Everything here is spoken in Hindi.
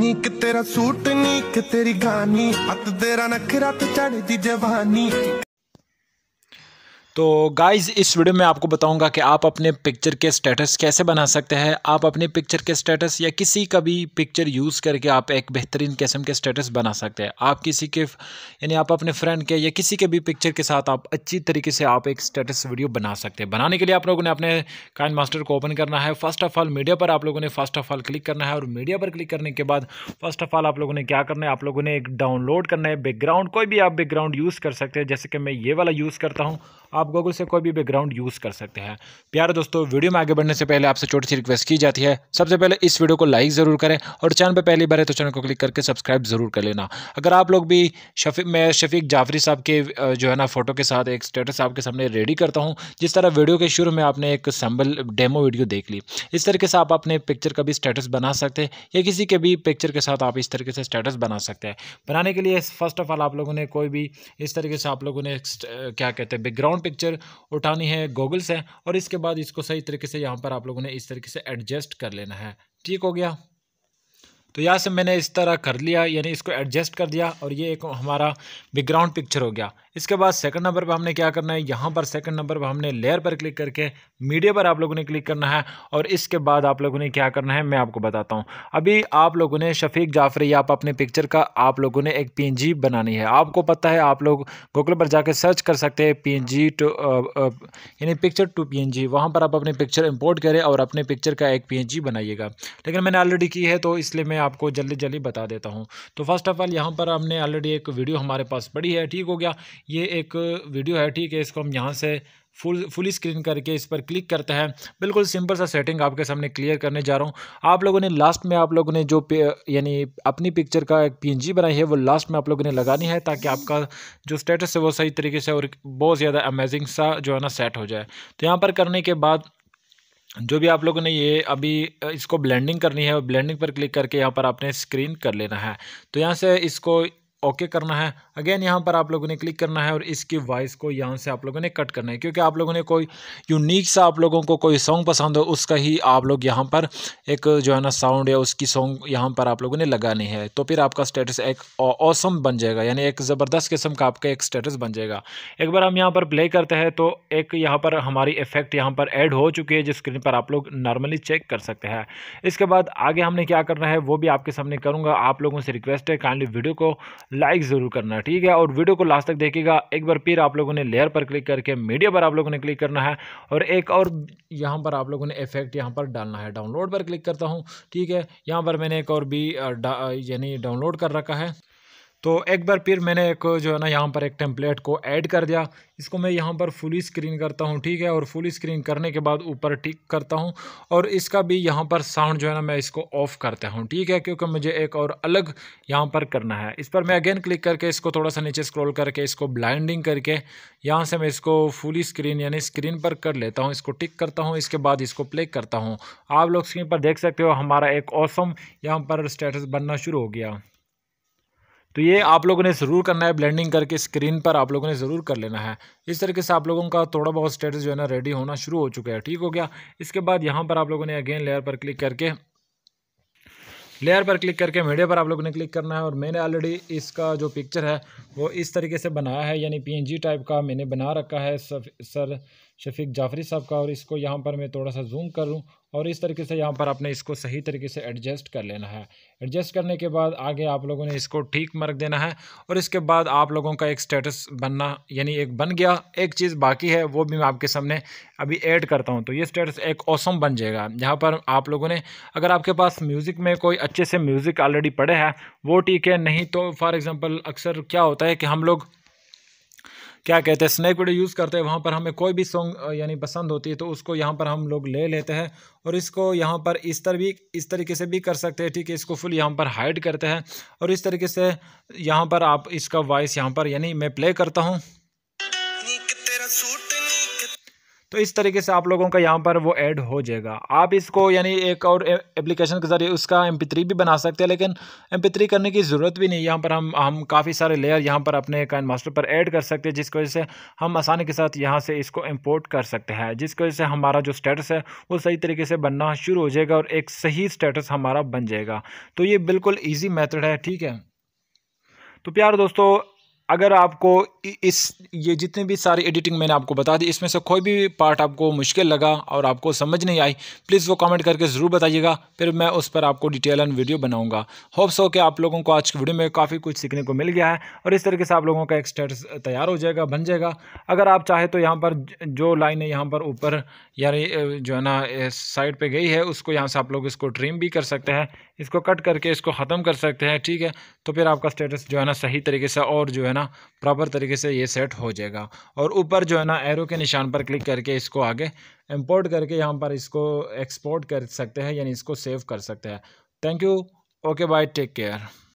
ਨੀਕ ਤੇਰਾ ਸੂਟ ਨੀਕ ਤੇਰੀ ਗਾਨੀ ਹੱਥ ਤੇਰਾ ਨਖਰਾ ਤੇ ਚੜਦੀ ਜਵਾਨੀ तो गाइज़ इस वीडियो में आपको बताऊंगा कि आप अपने पिक्चर के स्टेटस कैसे बना सकते हैं आप अपने पिक्चर के स्टेटस या किसी का भी पिक्चर यूज़ करके आप एक बेहतरीन किस्म के स्टेटस बना सकते हैं आप किसी के यानी आप अपने फ्रेंड के या किसी के भी पिक्चर के साथ आप अच्छी तरीके से आप एक स्टेटस वीडियो बना सकते हैं बनाने के लिए आप लोगों ने अपने काइन मास्टर को ओपन करना है फर्स्ट ऑफ ऑल मीडिया पर आप लोगों ने फर्स्ट ऑफ ऑल क्लिक करना है और मीडिया पर क्लिक करने के बाद फर्स्ट ऑफ ऑल आप लोगों ने क्या करना है आप लोगों ने एक डाउनलोड करना है बैकग्राउंड कोई भी आप बैकग्राउंड यूज़ कर सकते हैं जैसे कि मैं ये वाला यूज़ करता हूँ आप गूगल से कोई भी बैकग्राउंड यूज़ कर सकते हैं प्यारे दोस्तों वीडियो में आगे बढ़ने से पहले आपसे छोटी सी रिक्वेस्ट की जाती है सबसे पहले इस वीडियो को लाइक ज़रूर करें और चैनल पर पहली बार है तो चैनल को क्लिक करके सब्सक्राइब ज़रूर कर लेना अगर आप लोग भी शफी मैं शफीक जाफरी साहब के जो है ना फ़ोटो के साथ एक स्टेटस आपके सामने रेडी करता हूँ जिस तरह वीडियो के शुरू में आपने एक सैम्बल डेमो वीडियो देख ली इस तरीके से आप अपने पिक्चर का भी स्टेटस बना सकते हैं या किसी के भी पिक्चर के साथ आप इस तरीके से स्टेटस बना सकते हैं बनाने के लिए फर्स्ट ऑफ ऑल आप लोगों ने कोई भी इस तरीके से आप लोगों ने क्या कहते हैं बैकग्राउंड पिक्चर उठानी है गोगल्स है और इसके बाद इसको सही तरीके से यहाँ पर आप लोगों ने इस तरीके से एडजस्ट कर लेना है ठीक हो गया तो यहाँ से मैंने इस तरह कर लिया यानी इसको एडजस्ट कर दिया और ये एक हमारा बैकग्राउंड पिक्चर हो गया इसके बाद सेकंड नंबर पर हमने क्या करना है यहाँ पर सेकंड नंबर पर हमने लेयर पर क्लिक करके मीडिया पर आप लोगों ने क्लिक करना है और इसके बाद आप लोगों ने क्या करना है मैं आपको बताता हूँ अभी आप लोगों ने शफीक जाफरी आप अपने पिक्चर का आप लोगों ने एक पी बनानी है आपको पता है आप लोग गूगल पर जाकर सर्च कर सकते हैं पी टू यानी पिक्चर टू पी एन पर आप अपनी पिक्चर इम्पोर्ट करें और अपने पिक्चर का एक पी बनाइएगा लेकिन मैंने ऑलरेडी की है तो इसलिए मैं आपको जल्दी जल्दी बता देता हूँ तो फर्स्ट ऑफ ऑल यहाँ पर हमने ऑलरेडी एक वीडियो हमारे पास पड़ी है ठीक हो गया ये एक वीडियो है ठीक है इसको हम यहाँ से फुल फुल स्क्रीन करके इस पर क्लिक करते हैं बिल्कुल सिंपल सा सेटिंग आपके सामने क्लियर करने जा रहा हूँ आप लोगों ने लास्ट में आप लोगों ने जो यानी अपनी पिक्चर का एक पीएनजी बनाई है वो लास्ट में आप लोगों ने लगानी है ताकि आपका जो स्टेटस है वो सही तरीके से और बहुत ज़्यादा अमेजिंग सा जो है ना सेट हो जाए तो यहाँ पर करने के बाद जो भी आप लोगों ने ये अभी इसको ब्लेंडिंग करनी है ब्लेंडिंग पर क्लिक करके यहाँ पर आपने स्क्रीन कर लेना है तो यहाँ से इसको ओके okay करना है अगेन यहाँ पर आप लोगों ने क्लिक करना है और इसकी वॉइस को यहाँ से आप लोगों ने कट करना है क्योंकि आप लोगों ने कोई यूनिक सा आप लोगों को कोई सॉन्ग पसंद हो उसका ही आप लोग यहाँ पर एक जो है ना साउंड या उसकी सॉन्ग यहाँ पर आप लोगों ने लगानी है तो फिर आपका स्टेटस एक औसम बन जाएगा यानी एक ज़बरदस्त किस्म का आपका एक स्टेटस बन जाएगा एक बार हम यहाँ पर प्ले करते हैं तो एक यहाँ पर हमारी इफेक्ट यहाँ पर एड हो चुकी है जिस स्क्रीन पर आप लोग नॉर्मली चेक कर सकते हैं इसके बाद आगे हमने क्या करना है वो भी आपके सामने करूँगा आप लोगों से रिक्वेस्ट है काइंडली वीडियो को लाइक ज़रूर करना ठीक है और वीडियो को लास्ट तक देखिएगा एक बार फिर आप लोगों ने लेयर पर क्लिक करके मीडिया पर आप लोगों ने क्लिक करना है और एक और यहाँ पर आप लोगों ने इफेक्ट यहाँ पर डालना है डाउनलोड पर क्लिक करता हूँ ठीक है यहाँ पर मैंने एक और भी यानी डाउनलोड कर रखा है तो एक बार फिर मैंने एक जो है ना यहाँ पर एक टेम्पलेट को ऐड कर दिया इसको मैं यहाँ पर फुल स्क्रीन करता हूँ ठीक है और फुल स्क्रीन करने के बाद ऊपर टिक करता हूँ और इसका भी यहाँ पर साउंड जो है ना मैं इसको ऑफ़ करता हूँ ठीक है क्योंकि मुझे एक और अलग यहाँ पर करना है इस पर मैं अगेन क्लिक करके इसको थोड़ा सा नीचे स्क्रोल करके इसको ब्लाइंडिंग करके यहाँ से मैं इसको फुल स्क्रीन यानी स्क्रीन पर कर लेता हूँ इसको टिक करता हूँ इसके बाद इसको प्ले करता हूँ आप लोग स्क्रीन पर देख सकते हो हमारा एक औसम यहाँ पर स्टेटस बनना शुरू हो गया तो ये आप लोगों ने ज़रूर करना है ब्लेंडिंग करके स्क्रीन पर आप लोगों ने ज़रूर कर लेना है इस तरीके से आप लोगों का थोड़ा बहुत स्टेटस जो है ना रेडी होना शुरू हो चुका है ठीक हो गया इसके बाद यहाँ पर आप लोगों ने अगेन लेयर पर क्लिक करके लेयर पर क्लिक करके मीडिया पर आप लोगों ने क्लिक करना है और मैंने ऑलरेडी इसका जो पिक्चर है वो इस तरीके से बनाया है यानी पी टाइप का मैंने बना रखा है सर शफीक जाफरी साहब का और इसको यहाँ पर मैं थोड़ा सा जूम कर लूँ और इस तरीके से यहाँ पर आपने इसको सही तरीके से एडजस्ट कर लेना है एडजस्ट करने के बाद आगे आप लोगों ने इसको ठीक मार्क देना है और इसके बाद आप लोगों का एक स्टेटस बनना यानी एक बन गया एक चीज़ बाकी है वो भी मैं आपके सामने अभी ऐड करता हूँ तो ये स्टेटस एक औसम बन जाएगा यहाँ पर आप लोगों ने अगर आपके पास म्यूज़िक में कोई अच्छे से म्यूज़िक ऑलरेडी पड़े हैं वो ठीक है नहीं तो फॉर एग्ज़ाम्पल अक्सर क्या होता है कि हम लोग क्या कहते हैं स्नैक वीडियो यूज़ करते हैं वहाँ पर हमें कोई भी सॉन्ग यानी पसंद होती है तो उसको यहाँ पर हम लोग ले लेते हैं और इसको यहाँ पर इस तरह भी इस तरीके से भी कर सकते हैं ठीक है इसको फुल यहाँ पर हाइड करते हैं और इस तरीके से यहाँ पर आप इसका वॉइस यहाँ पर यानी मैं प्ले करता हूँ तो इस तरीके से आप लोगों का यहाँ पर वो ऐड हो जाएगा आप इसको यानी एक और एप्लीकेशन के ज़रिए उसका एम भी बना सकते हैं लेकिन एम करने की ज़रूरत भी नहीं यहाँ पर हम हम काफ़ी सारे लेयर यहाँ पर अपने कैन मास्टर पर ऐड कर सकते हैं जिसकी वजह से हम आसानी के साथ यहाँ से इसको इम्पोर्ट कर सकते हैं जिसकी वजह से हमारा जो स्टेटस है वो सही तरीके से बनना शुरू हो जाएगा और एक सही स्टेटस हमारा बन जाएगा तो ये बिल्कुल ईजी मैथड है ठीक है तो प्यार दोस्तों अगर आपको इस ये जितने भी सारी एडिटिंग मैंने आपको बता दी इसमें से कोई भी पार्ट आपको मुश्किल लगा और आपको समझ नहीं आई प्लीज़ वो कमेंट करके ज़रूर बताइएगा फिर मैं उस पर आपको डिटेल एंड वीडियो बनाऊंगा होप्स हो कि आप लोगों को आज की वीडियो में काफ़ी कुछ सीखने को मिल गया है और इस तरीके से आप लोगों का एक स्टेटस तैयार हो जाएगा बन जाएगा अगर आप चाहे तो यहाँ पर जो लाइन है यहाँ पर ऊपर यानी जो है ना साइड पर गई है उसको यहाँ से आप लोग इसको ट्रिम भी कर सकते हैं इसको कट करके इसको ख़त्म कर सकते हैं ठीक है तो फिर आपका स्टेटस जो है ना सही तरीके से और जो है ना प्रॉपर तरीके से ये सेट हो जाएगा और ऊपर जो है ना एरो के निशान पर क्लिक करके इसको आगे इम्पोर्ट करके यहाँ पर इसको एक्सपोर्ट कर सकते हैं यानी इसको सेव कर सकते हैं thank you okay bye take care